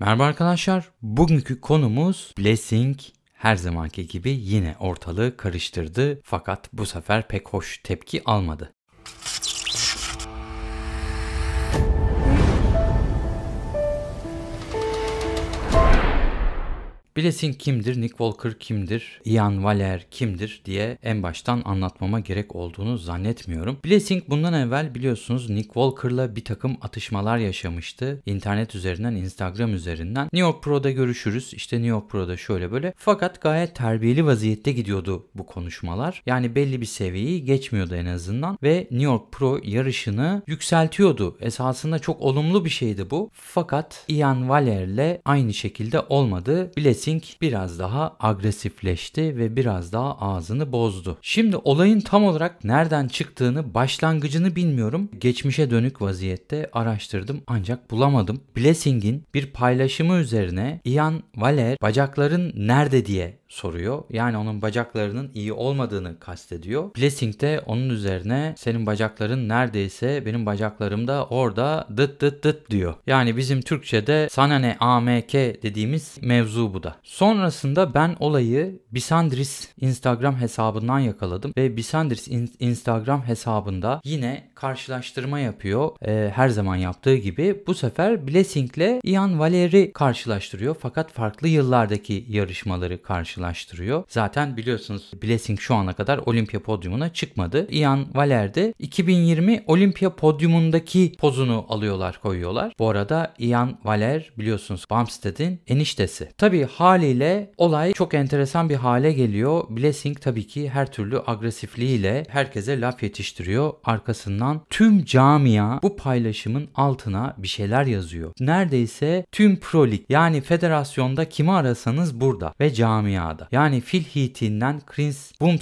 Merhaba arkadaşlar. Bugünkü konumuz Blessing her zamanki gibi yine ortalığı karıştırdı fakat bu sefer pek hoş tepki almadı. Bilesin kimdir, Nick Walker kimdir, Ian Valer kimdir diye en baştan anlatmama gerek olduğunu zannetmiyorum. Blessing bundan evvel biliyorsunuz Nick Walker'la bir takım atışmalar yaşamıştı. İnternet üzerinden, Instagram üzerinden. New York Pro'da görüşürüz, İşte New York Pro'da şöyle böyle. Fakat gayet terbiyeli vaziyette gidiyordu bu konuşmalar. Yani belli bir seviyeyi geçmiyordu en azından ve New York Pro yarışını yükseltiyordu. Esasında çok olumlu bir şeydi bu. Fakat Ian Waller'le aynı şekilde olmadı. Blessing Helsing biraz daha agresifleşti ve biraz daha ağzını bozdu. Şimdi olayın tam olarak nereden çıktığını, başlangıcını bilmiyorum. Geçmişe dönük vaziyette araştırdım ancak bulamadım. Blessing'in bir paylaşımı üzerine Ian Valer bacakların nerede diye soruyor. Yani onun bacaklarının iyi olmadığını kastediyor. Blessing de onun üzerine senin bacakların neredeyse benim bacaklarım da orada dıt dıt dıt diyor. Yani bizim Türkçe'de sana ne AMK dediğimiz mevzu bu da. Sonrasında ben olayı Bisandris Instagram hesabından yakaladım ve Bisandris in- Instagram hesabında yine karşılaştırma yapıyor. Ee, her zaman yaptığı gibi bu sefer Blessing'le Ian Valeri karşılaştırıyor fakat farklı yıllardaki yarışmaları karşılaştırıyor karşılaştırıyor. Zaten biliyorsunuz Blessing şu ana kadar Olimpiya podyumuna çıkmadı. Ian Valer de 2020 Olimpiya podyumundaki pozunu alıyorlar koyuyorlar. Bu arada Ian Valer biliyorsunuz Bumstead'in eniştesi. Tabi haliyle olay çok enteresan bir hale geliyor. Blessing tabii ki her türlü agresifliğiyle herkese laf yetiştiriyor. Arkasından tüm camia bu paylaşımın altına bir şeyler yazıyor. Neredeyse tüm Pro Lig yani federasyonda kimi arasanız burada ve camia dünyada. Yani fil hitinden Chris Boom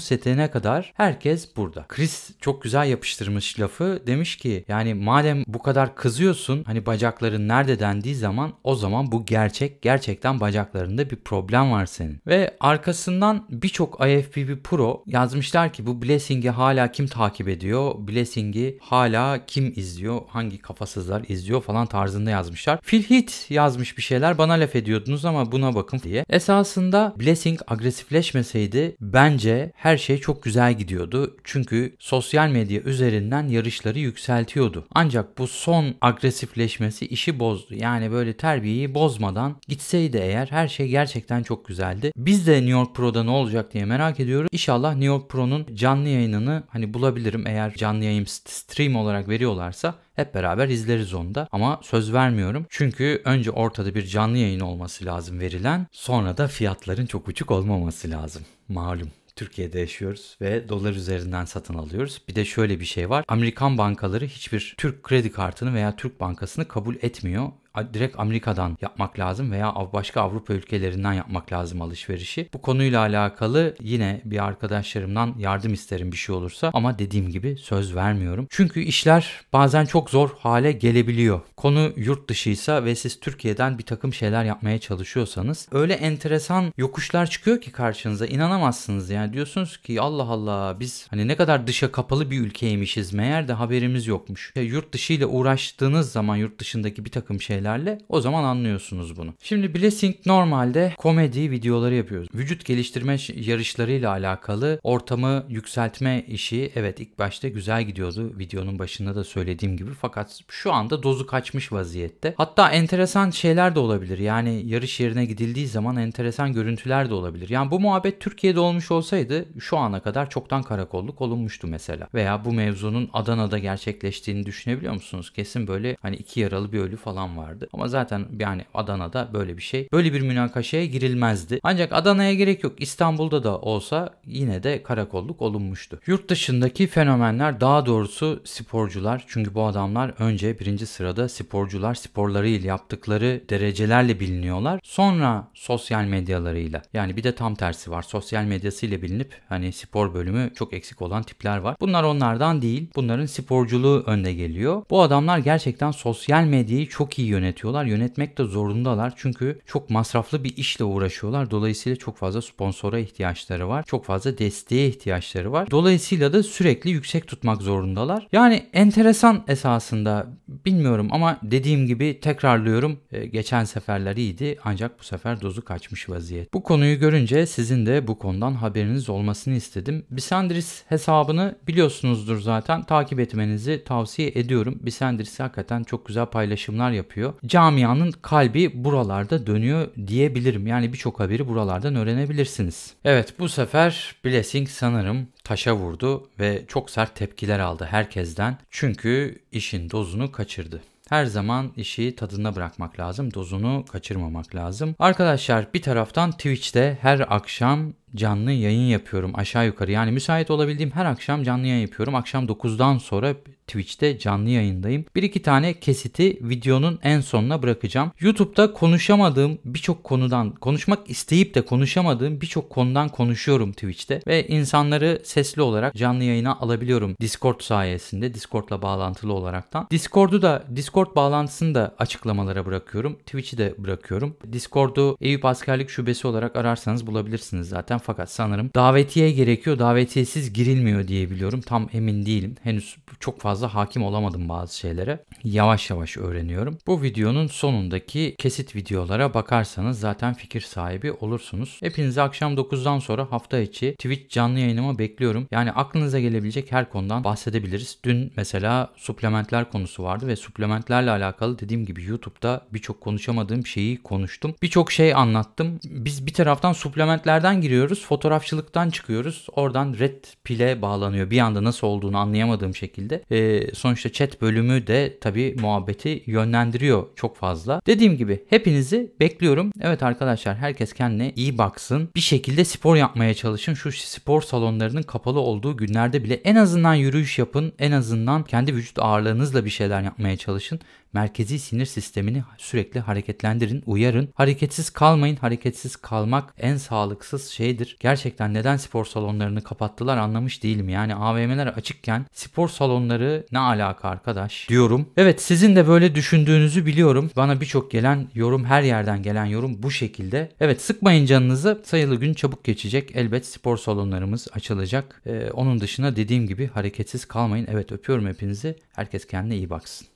kadar herkes burada. Chris çok güzel yapıştırmış lafı. Demiş ki yani madem bu kadar kızıyorsun hani bacakların nerede dendiği zaman o zaman bu gerçek. Gerçekten bacaklarında bir problem var senin. Ve arkasından birçok IFBB Pro yazmışlar ki bu Blessing'i hala kim takip ediyor? Blessing'i hala kim izliyor? Hangi kafasızlar izliyor falan tarzında yazmışlar. Phil Heath yazmış bir şeyler bana laf ediyordunuz ama buna bakın diye. Esasında Blessing King agresifleşmeseydi bence her şey çok güzel gidiyordu. Çünkü sosyal medya üzerinden yarışları yükseltiyordu. Ancak bu son agresifleşmesi işi bozdu. Yani böyle terbiyeyi bozmadan gitseydi eğer her şey gerçekten çok güzeldi. Biz de New York Pro'da ne olacak diye merak ediyoruz. İnşallah New York Pro'nun canlı yayınını hani bulabilirim eğer canlı yayın stream olarak veriyorlarsa hep beraber izleriz onu da ama söz vermiyorum. Çünkü önce ortada bir canlı yayın olması lazım verilen sonra da fiyatların çok uçuk olmaması lazım. Malum. Türkiye'de yaşıyoruz ve dolar üzerinden satın alıyoruz. Bir de şöyle bir şey var. Amerikan bankaları hiçbir Türk kredi kartını veya Türk bankasını kabul etmiyor direkt Amerika'dan yapmak lazım veya başka Avrupa ülkelerinden yapmak lazım alışverişi. Bu konuyla alakalı yine bir arkadaşlarımdan yardım isterim bir şey olursa ama dediğim gibi söz vermiyorum. Çünkü işler bazen çok zor hale gelebiliyor. Konu yurt dışıysa ve siz Türkiye'den bir takım şeyler yapmaya çalışıyorsanız öyle enteresan yokuşlar çıkıyor ki karşınıza inanamazsınız yani diyorsunuz ki Allah Allah biz hani ne kadar dışa kapalı bir ülkeymişiz meğer de haberimiz yokmuş. Ya yurt dışı ile uğraştığınız zaman yurt dışındaki bir takım şeyler şeylerle o zaman anlıyorsunuz bunu. Şimdi Blessing normalde komedi videoları yapıyoruz. Vücut geliştirme yarışlarıyla alakalı ortamı yükseltme işi evet ilk başta güzel gidiyordu. Videonun başında da söylediğim gibi fakat şu anda dozu kaçmış vaziyette. Hatta enteresan şeyler de olabilir. Yani yarış yerine gidildiği zaman enteresan görüntüler de olabilir. Yani bu muhabbet Türkiye'de olmuş olsaydı şu ana kadar çoktan karakolluk olunmuştu mesela. Veya bu mevzunun Adana'da gerçekleştiğini düşünebiliyor musunuz? Kesin böyle hani iki yaralı bir ölü falan var vardı. Ama zaten yani Adana'da böyle bir şey. Böyle bir münakaşaya girilmezdi. Ancak Adana'ya gerek yok. İstanbul'da da olsa yine de karakolluk olunmuştu. Yurt dışındaki fenomenler daha doğrusu sporcular. Çünkü bu adamlar önce birinci sırada sporcular sporlarıyla yaptıkları derecelerle biliniyorlar. Sonra sosyal medyalarıyla. Yani bir de tam tersi var. Sosyal medyasıyla bilinip hani spor bölümü çok eksik olan tipler var. Bunlar onlardan değil. Bunların sporculuğu önde geliyor. Bu adamlar gerçekten sosyal medyayı çok iyi yönetiyor yönetiyorlar. Yönetmek de zorundalar çünkü çok masraflı bir işle uğraşıyorlar. Dolayısıyla çok fazla sponsora ihtiyaçları var. Çok fazla desteğe ihtiyaçları var. Dolayısıyla da sürekli yüksek tutmak zorundalar. Yani enteresan esasında bilmiyorum ama dediğim gibi tekrarlıyorum. E, geçen seferler iyiydi ancak bu sefer dozu kaçmış vaziyet. Bu konuyu görünce sizin de bu konudan haberiniz olmasını istedim. Bisandris hesabını biliyorsunuzdur zaten. Takip etmenizi tavsiye ediyorum. Bisandris hakikaten çok güzel paylaşımlar yapıyor oluyor. Camianın kalbi buralarda dönüyor diyebilirim. Yani birçok haberi buralardan öğrenebilirsiniz. Evet bu sefer Blessing sanırım taşa vurdu ve çok sert tepkiler aldı herkesten. Çünkü işin dozunu kaçırdı. Her zaman işi tadına bırakmak lazım. Dozunu kaçırmamak lazım. Arkadaşlar bir taraftan Twitch'te her akşam canlı yayın yapıyorum aşağı yukarı. Yani müsait olabildiğim her akşam canlı yayın yapıyorum. Akşam 9'dan sonra Twitch'te canlı yayındayım. Bir iki tane kesiti videonun en sonuna bırakacağım. YouTube'da konuşamadığım birçok konudan, konuşmak isteyip de konuşamadığım birçok konudan konuşuyorum Twitch'te ve insanları sesli olarak canlı yayına alabiliyorum Discord sayesinde, Discord'la bağlantılı olaraktan. Discord'u da, Discord bağlantısını da açıklamalara bırakıyorum. Twitch'i de bırakıyorum. Discord'u Eyüp Askerlik Şubesi olarak ararsanız bulabilirsiniz zaten gireceğim fakat sanırım davetiye gerekiyor. Davetiyesiz girilmiyor diye biliyorum. Tam emin değilim. Henüz çok fazla hakim olamadım bazı şeylere. Yavaş yavaş öğreniyorum. Bu videonun sonundaki kesit videolara bakarsanız zaten fikir sahibi olursunuz. Hepinizi akşam 9'dan sonra hafta içi Twitch canlı yayınıma bekliyorum. Yani aklınıza gelebilecek her konudan bahsedebiliriz. Dün mesela suplementler konusu vardı ve suplementlerle alakalı dediğim gibi YouTube'da birçok konuşamadığım şeyi konuştum. Birçok şey anlattım. Biz bir taraftan suplementlerden giriyoruz gidiyoruz. Fotoğrafçılıktan çıkıyoruz. Oradan Red Pill'e bağlanıyor. Bir anda nasıl olduğunu anlayamadığım şekilde. E, sonuçta chat bölümü de tabii muhabbeti yönlendiriyor çok fazla. Dediğim gibi hepinizi bekliyorum. Evet arkadaşlar herkes kendine iyi baksın. Bir şekilde spor yapmaya çalışın. Şu spor salonlarının kapalı olduğu günlerde bile en azından yürüyüş yapın. En azından kendi vücut ağırlığınızla bir şeyler yapmaya çalışın. Merkezi sinir sistemini sürekli hareketlendirin, uyarın. Hareketsiz kalmayın. Hareketsiz kalmak en sağlıksız şey şeydir. Gerçekten neden spor salonlarını kapattılar anlamış değilim. Yani AVM'ler açıkken spor salonları ne alaka arkadaş diyorum. Evet sizin de böyle düşündüğünüzü biliyorum. Bana birçok gelen yorum her yerden gelen yorum bu şekilde. Evet sıkmayın canınızı sayılı gün çabuk geçecek. Elbet spor salonlarımız açılacak. Ee, onun dışında dediğim gibi hareketsiz kalmayın. Evet öpüyorum hepinizi. Herkes kendine iyi baksın.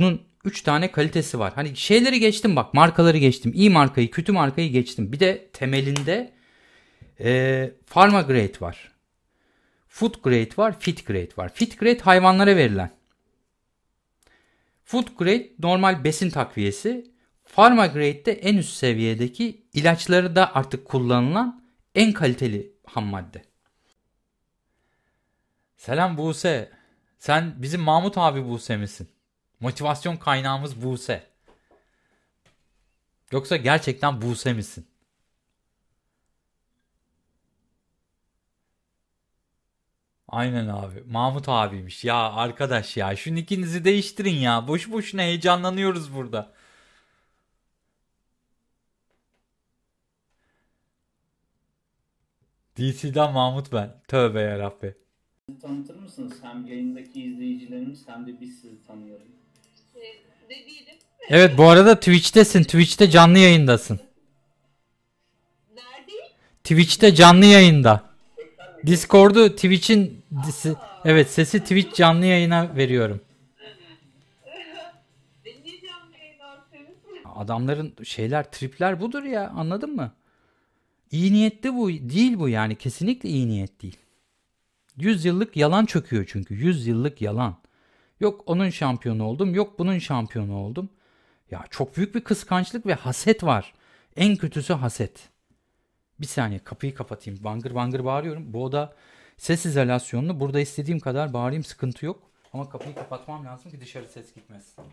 Bunun 3 tane kalitesi var. Hani şeyleri geçtim bak markaları geçtim. İyi markayı kötü markayı geçtim. Bir de temelinde e, ee, pharma grade var. Food grade var. Fit grade var. Fit grade hayvanlara verilen. Food grade normal besin takviyesi. Pharma grade de en üst seviyedeki ilaçları da artık kullanılan en kaliteli ham madde. Selam Buse. Sen bizim Mahmut abi Buse misin? Motivasyon kaynağımız Buse. Yoksa gerçekten Buse misin? Aynen abi. Mahmut abiymiş. Ya arkadaş ya şu nickinizi değiştirin ya. Boş boşuna heyecanlanıyoruz burada. DC'den Mahmut ben. Tövbe yarabbi. Tanıtır mısınız? Hem yayındaki izleyicilerimiz hem de biz sizi tanıyalım. Şey, evet bu arada Twitch'tesin. Twitch'te canlı yayındasın. Nerede? Twitch'te canlı yayında. Discord'u Twitch'in evet sesi Twitch canlı yayına veriyorum. Adamların şeyler tripler budur ya anladın mı? İyi niyetli bu değil bu yani kesinlikle iyi niyet değil. Yüzyıllık yalan çöküyor çünkü yüzyıllık yalan. Yok onun şampiyonu oldum yok bunun şampiyonu oldum. Ya çok büyük bir kıskançlık ve haset var. En kötüsü haset. Bir saniye kapıyı kapatayım. Bangır bangır bağırıyorum. Bu oda ses izolasyonlu. Burada istediğim kadar bağırayım sıkıntı yok. Ama kapıyı kapatmam lazım ki dışarı ses gitmesin.